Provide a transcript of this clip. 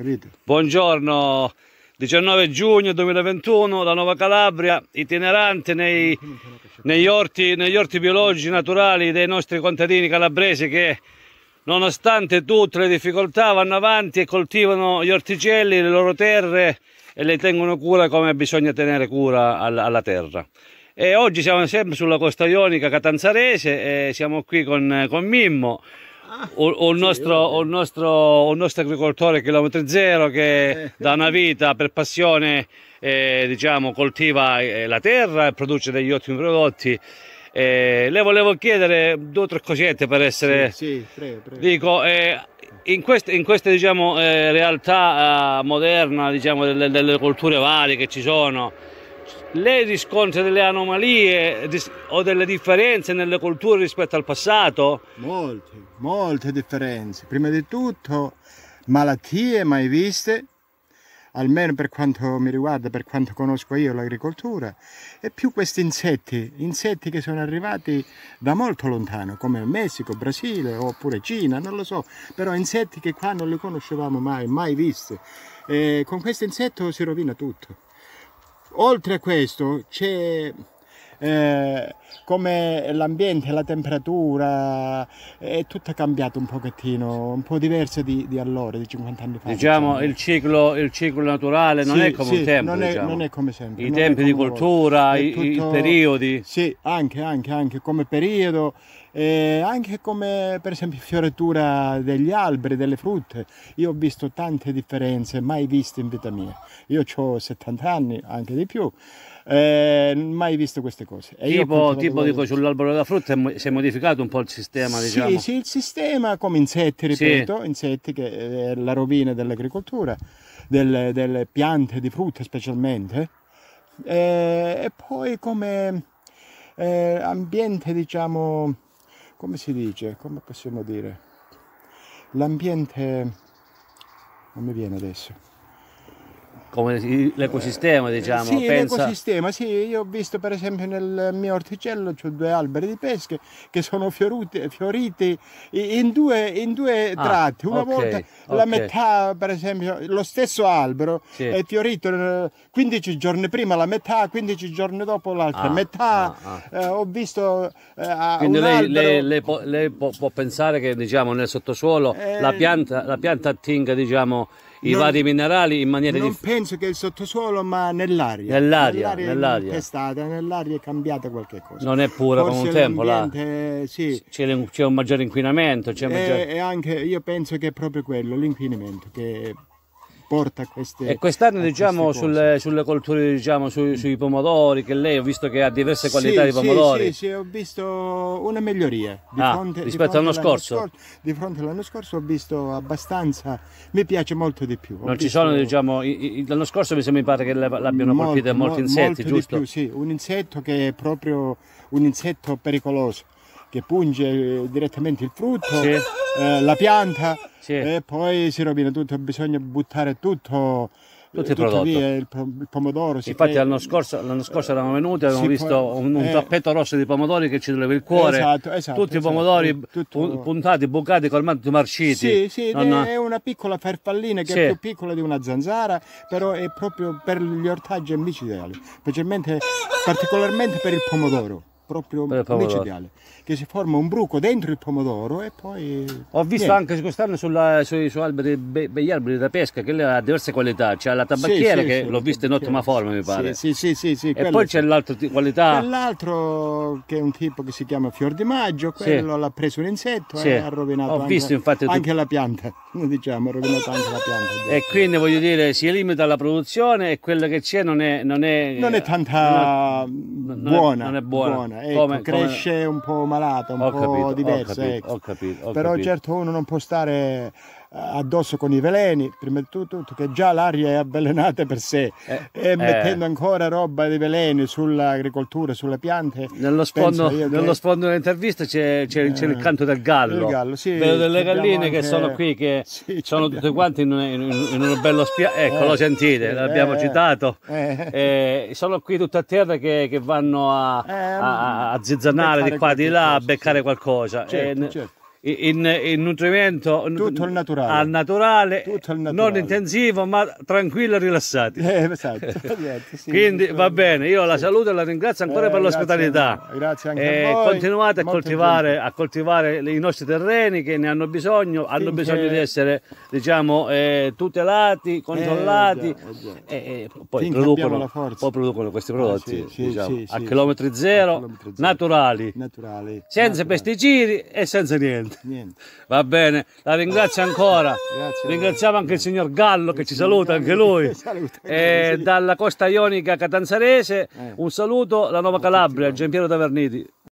Capito? Buongiorno, 19 giugno 2021, la Nuova Calabria, itinerante nei, negli, orti, negli orti biologici naturali dei nostri contadini calabresi che nonostante tutte le difficoltà vanno avanti e coltivano gli orticelli, le loro terre e le tengono cura come bisogna tenere cura alla, alla terra. E oggi siamo sempre sulla costa ionica catanzarese e siamo qui con, con Mimmo o, o, il nostro, o, il nostro, o, il nostro, agricoltore chilometro zero che eh. da una vita per passione eh, diciamo, coltiva eh, la terra e produce degli ottimi prodotti. Eh, le volevo chiedere due o tre cosette per essere... Sì, sì prego, prego. Dico, eh, in questa diciamo, eh, realtà moderna diciamo, delle, delle, colture varie che ci sono, lei riscontra delle anomalie o delle differenze nelle culture rispetto al passato? Molte, molte differenze. Prima di tutto malattie mai viste, almeno per quanto mi riguarda, per quanto conosco io l'agricoltura, e più questi insetti, insetti che sono arrivati da molto lontano, come il Messico, Brasile oppure Cina, non lo so, però insetti che qua non li conoscevamo mai, mai visti. E con questo insetto si rovina tutto oltre a questo c'è eh, come l'ambiente, la temperatura, eh, è tutto cambiato un pochettino, un po' diverso di, di allora, di 50 anni fa. Diciamo, diciamo. Il, ciclo, il, ciclo, naturale non sì, è come sì, un tempo, non è, diciamo. non è come sempre. I tempi di cultura, i, tutto, i, periodi. Sì, anche, anche, anche come periodo, eh, anche come per esempio fioritura degli alberi, delle frutte. Io ho visto tante differenze mai viste in vita mia. Io ho 70 anni, anche di più. Eh, mai visto queste cose. E tipo tipo dico, sull'albero della frutta si è modificato un po' il sistema, diciamo. Sì, sì, il sistema come insetti, ripeto, sì. insetti che eh, è la rovina dell'agricoltura, delle, delle piante di frutta specialmente, e, eh, e poi come eh, ambiente, diciamo, come si dice, come possiamo dire, l'ambiente, non mi viene adesso come l'ecosistema diciamo sì, pensa... l'ecosistema sì io ho visto per esempio nel mio orticello ho due alberi di pesche che sono fioruti, fioriti in due, in due ah, tratti una okay, volta okay. la metà per esempio lo stesso albero sì. è fiorito 15 eh, giorni prima la metà 15 giorni dopo l'altra ah, metà ah, ah. eh, ho visto eh, quindi lei, albero... lei, lei, può, lei può, può, pensare che diciamo nel sottosuolo eh... la pianta, la pianta attinga diciamo i non, vari minerali in maniera non differente. Non penso che il sottosuolo, ma nell'aria. Nell'aria, nell'aria. è nell'aria è cambiata qualche cosa. Non è pura Forse come un tempo là. Sì. C'è, un, maggiore inquinamento. E, eh, maggiore... e anche, io penso che è proprio quello, l'inquinamento, che porta queste... E quest'anno diciamo sulle, sulle, colture, diciamo su, sui pomodori, che lei ho visto che ha diverse qualità sì, di pomodori. Sì, sì, sì, ho visto una miglioria ah, fronte, rispetto all'anno scorso. scorso. Di fronte all'anno scorso ho visto abbastanza, mi piace molto di più. Ho non ci sono, diciamo, l'anno scorso mi sembra che l'abbiano colpito molti insetti, molto giusto? Più, sì, un insetto che è proprio un insetto pericoloso, che punge direttamente il frutto, sì. eh, la pianta sì. e poi si rovina tutto, bisogna buttare tutto. Tutto, tutto via, il, il pomodoro. Infatti l'anno scorso, scorso, eravamo venuti, e abbiamo visto può, un, un eh, tappeto rosso di pomodori che ci doleva il cuore. Esatto, esatto, tutti esatto, i pomodori tutto... puntati, bucati, colmati, marciti. Sì, sì, non... è una piccola farfallina che sì. è più piccola di una zanzara, però è proprio per gli ortaggi amici ideali, specialmente, particolarmente per il pomodoro proprio micidiale, che si forma un bruco dentro il pomodoro e poi... Ho visto Niente. anche quest'anno sulla, sui, su alberi, be, begli alberi da pesca che ha diverse qualità, c'è la tabacchiera sì, che sì, l'ho vista in ottima forma mi pare, sì, sì, sì, sì, e poi c'è l'altro qualità... Quell'altro che è un tipo che si chiama Fior di Maggio, quello l'ha preso un insetto e ha rovinato Ho anche, infatti, anche tu... la pianta, diciamo, ha rovinato anche la pianta. E quindi voglio dire, si limita la produzione e quella che c'è non è... Non è, non è tanta non è, buona. Non è buona. buona italiana, ecco, come, cresce come... un po' malata, un ho po' capito, diversa. Ho capito, ecco. ho capito, ho Però capito. certo uno non può stare addosso con i veleni, prima di tutto che già l'aria è avvelenata per sé eh, e eh. mettendo eh. ancora roba di veleni sull'agricoltura, sulle piante. Nello sfondo, che... sfondo dell'intervista c'è, c'è, c'è, il eh, canto del gallo. gallo sì, Vedo delle galline anche... che sono qui, che sì, sono tutte quante in, in, in un bello spiazzo. Eh, ecco, eh, lo sentite, l'abbiamo citato. sono qui tutte a terra che, che vanno a, a, a zizzanare di qua, di là, a beccare qualcosa. Certo, certo in, in nutrimento tutto il naturale, al naturale, tutto il naturale, non intensivo ma tranquillo e rilassato. Eh, esatto. sì, Quindi va bene, io la sì. saluto e la ringrazio ancora eh, per l'ospitalità. Grazie anche eh, a voi. Continuate a coltivare, a coltivare, i nostri terreni che ne hanno bisogno, Finché... hanno bisogno di essere diciamo, eh, tutelati, eh, controllati e eh, poi producono, poi producono, questi prodotti ah, sì, diciamo, a chilometri zero, a chilometri naturali, naturali, senza naturali. pesticidi e senza niente niente. niente. Va bene, la ringrazio ancora. Grazie Ringraziamo anche il signor Gallo che ci saluta, anche lui. Saluta, eh, dalla costa ionica catanzarese, eh. un saluto, la Nuova Calabria, Gian Piero Taverniti.